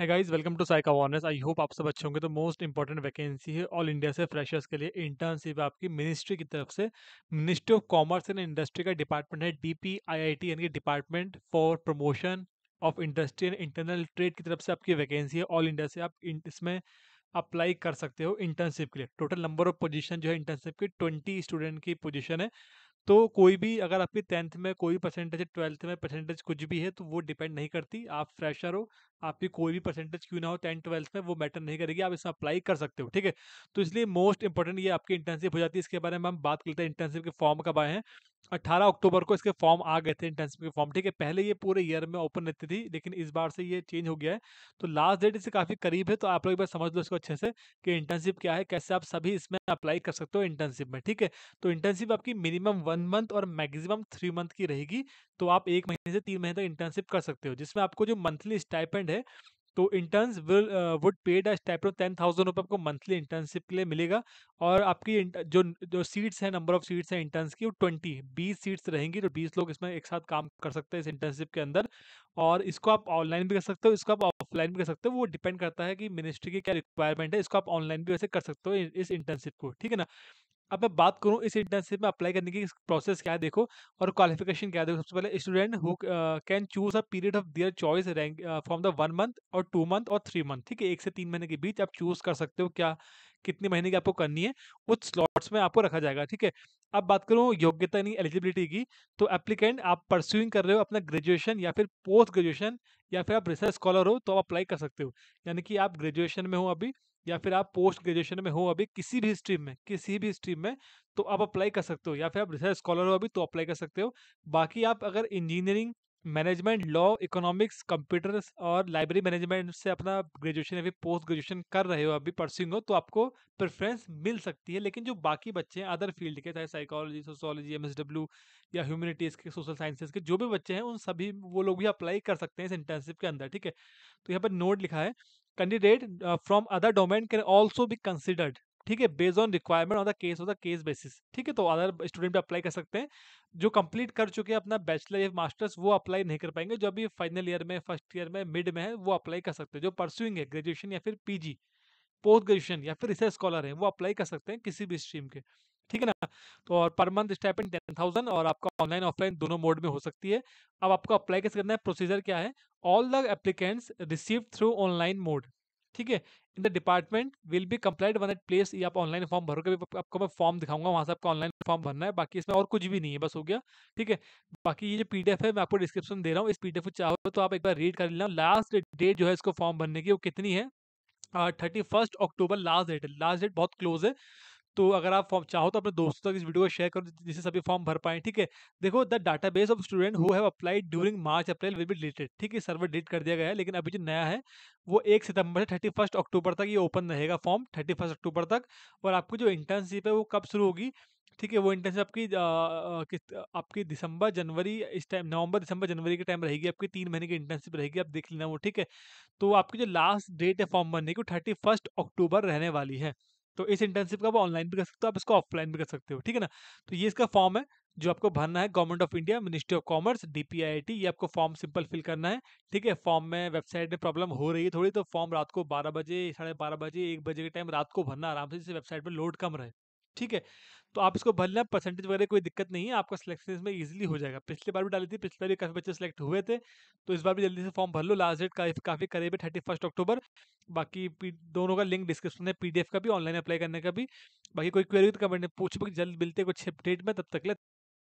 है guys welcome to psych awareness I hope आप सब अच्छे होंगे तो मोस्ट इंपॉर्टेंट वैकेंसी है ऑल इंडिया से फ्रेशर्स के लिए इंटर्नशिप आपकी मिनिस्ट्री की तरफ से ministry of commerce and industry का डिपार्टमेंट है डीपीआईआईटी यानी कि department for promotion of industry and internal trade की तरफ से आपकी वैकेंसी है ऑल इंडिया से आप इसमें अप्लाई कर सकते हो इंटर्नशिप के लिए टोटल नंबर ऑफ पोजीशन जो है इंटर्नशिप की ट्वेंटी स्टूडेंट की पोजिशन है तो कोई भी अगर आपकी टेंथ में कोई परसेंटेज है, में परसेंटेज कुछ भी है तो वो डिपेंड नहीं करती। आप फ्रेशर हो, आपकी कोई भी परसेंटेज क्यों ना हो टेंथ ट्वेल्थ में वो मैटर नहीं करेगी, आप इसमें अप्लाई कर सकते हो, ठीक है? तो इसलिए मोस्ट इंपॉर्टेंट ये आपकी इंटर्नशिप हो जाती है, इसके बारे में हम बात करते हैं इंटर्नशिप के फॉर्म कब आए हैं। अट्ठारह अक्टूबर को इसके फॉर्म आ गए थे इंटर्नशिप के फॉर्म ठीक है पहले ये पूरे ईयर में ओपन रहती थी लेकिन इस बार से ये चेंज हो गया है तो लास्ट डेट इससे काफ़ी करीब है तो आप लोग एक बार समझ लो इसको अच्छे से कि इंटर्नशिप क्या है कैसे आप सभी इसमें अप्लाई कर सकते हो इंटर्नशिप में ठीक है तो इंटर्नशिप आपकी मिनिमम वन मंथ और मैगजिमम थ्री मंथ की रहेगी तो आप एक महीने से तीन महीने तक इंटर्नशिप कर सकते हो जिसमें आपको जो मंथली स्टाइपेंड है तो interns will would paid a type of ten thousand रुपये आपको मंथली इंटर्नशिप के लिए मिलेगा और आपकी जो जो सीट्स हैं नंबर ऑफ सीट्स हैं इंटर्न्स की वो ट्वेंटी बीस सीट्स रहेंगी तो बीस लोग इसमें एक साथ काम कर सकते हैं इस इंटर्नशिप के अंदर और इसको आप ऑनलाइन भी कर सकते हो इसको आप ऑफलाइन भी कर सकते हो वो डिपेंड करता है कि मिनिस्ट्री की क्या रिक्वायरमेंट है इसको आप ऑनलाइन भी वैसे कर सकते हो इस इंटर्नशिप को ठीक है ना अब मैं बात करूँ इस इंटर्नशिप में अप्लाई करने की प्रोसेस क्या है देखो और क्वालिफिकेशन क्या है देखो सबसे पहले student who can choose a period of their choice rank from the one month और टू मंथ और थ्री मंथ ठीक है एक से तीन महीने के बीच आप चूज कर सकते हो क्या कितने महीने की आपको करनी है उस स्लॉट्स में आपको रखा जाएगा ठीक है अब बात करूँ योग्यता नहीं एलिजिबिलिटी की तो एप्लीकेंट आप परस्यूइंग कर रहे हो अपना ग्रेजुएशन या फिर पोस्ट ग्रेजुएशन या फिर आप रिसर्च स्कॉलर हो तो आप अप्लाई कर सकते हो यानी कि आप ग्रेजुएशन में हो अभी या फिर आप पोस्ट ग्रेजुएशन में हो अभी किसी भी स्ट्रीम में किसी भी स्ट्रीम में तो आप अप्लाई कर सकते हो या फिर आप रिसर्च स्कॉलर हो अभी तो अप्लाई कर सकते हो बाकी आप अगर engineering management law economics computers और लाइब्रेरी मैनेजमेंट से अपना ग्रेजुएशन या फिर पोस्ट ग्रेजुएशन कर रहे हो अभी परसिंग हो तो आपको प्रेफरेंस मिल सकती है लेकिन जो बाकी बच्चे हैं अदर फील्ड के चाहे साइकोलॉजी सोशोलॉजी एम या ह्यूमनिटीज़ के सोशल साइंसेज के जो भी बच्चे हैं उन सभी वो लोग भी अप्लाई कर सकते हैं इस इंटर्नशिप के अंदर ठीक है तो यहाँ पर नोट लिखा है candidate from other domain can also भी कंसिडर्ड ठीक है based on requirement on the case of the case basis ठीक है तो अदर स्टूडेंट भी अप्लाई कर सकते हैं जो कंप्लीट कर चुके हैं अपना बैचलर या मास्टर्स वो अप्लाई नहीं कर पाएंगे जो अभी फाइनल ईयर में फर्स्ट ईयर में मिड में है वो अप्लाई कर सकते हैं जो परस्यूइंग है ग्रेजुएशन या फिर पीजी पोस्ट ग्रेजुएशन या फिर रिसर्च स्कॉलर है वो अप्लाई कर सकते हैं किसी भी स्ट्रीम के ठीक है ना तो और per month stipend ten thousand और आपका ऑनलाइन ऑफलाइन दोनों मोड में हो सकती है अब आपको अप्लाई कैसे करना है प्रोसीजर क्या है all the applicants receive through online mode ठीक है in the department will be complied one at place ये आप ऑनलाइन फॉर्म भरोगे आपको मैं फॉर्म दिखाऊंगा वहां से आपको ऑनलाइन फॉर्म भरना है बाकी इसमें और कुछ भी नहीं है बस हो गया ठीक है बाकी ये जो पीडीएफ है मैं आपको डिस्क्रिप्शन दे रहा हूँ इस पीडीएफ को चाहो तो आप एक बार रीड कर लेना लास्ट डेट जो है इसको फॉर्म भरने की वो कितनी है thirty first October last date है लास्ट डेट बहुत क्लोज है तो अगर आप फॉर्म चाहो तो अपने दोस्तों तक इस वीडियो को शेयर करो जिससे सभी फॉर्म भर पाए ठीक है देखो the database of student who have applied during March April will be deleted ठीक है सर्वर डिलीट कर दिया गया है लेकिन अभी जो नया है वो एक सितंबर से थर्टी फर्स्ट अक्टूबर तक ये ओपन रहेगा फॉर्म थर्टी फर्स्ट अक्टूबर तक और आपकी जो इंटर्नशिप है वो कब शुरू होगी ठीक है वो इंटर्नशिप आपकी आपकी दिसंबर जनवरी इस टाइम नवंबर दिसंबर जनवरी के टाइम रहेगी आपकी तीन महीने की इंटर्नशिप रहेगी आप देख लेना वो ठीक है तो आपकी जो लास्ट डेट है फॉर्म भरने की वो थर्टी फर्स्ट अक्टूबर रहने वाली है तो इस इंटर्नशिप का आप ऑनलाइन भी कर सकते हो आप इसको ऑफलाइन भी कर सकते हो ठीक है ना तो ये इसका फॉर्म है जो आपको भरना है government of India ministry of commerce DPIT ये आपको फॉर्म सिंपल फिल करना है ठीक है फॉर्म में वेबसाइट में प्रॉब्लम हो रही है थोड़ी तो फॉर्म रात को बारह बजे साढ़े बारह बजे एक बजे के टाइम रात को भरना आराम से जिससे वेबसाइट पर लोड कम रहे ठीक है तो आप इसको भर लें परसेंटेज वगैरह कोई दिक्कत नहीं है आपका सिलेक्शन इसमें ईजिली हो जाएगा पिछली बार भी डाली थी पिछली बार भी काफ़ी बच्चे सेलेक्ट हुए थे तो इस बार भी जल्दी से फॉर्म भर लो लास्ट डेट काफ़ी काफ़ी करीब है थर्टी फर्स्ट अक्टूबर बाकी दोनों का लिंक डिस्क्रिप्शन है पी का भी ऑनलाइन अप्लाई करने का भी बाकी कोई क्वेरी तो कमेंट पूछ पूछ जल्द मिलते कुछ अपडेट में तब तक ले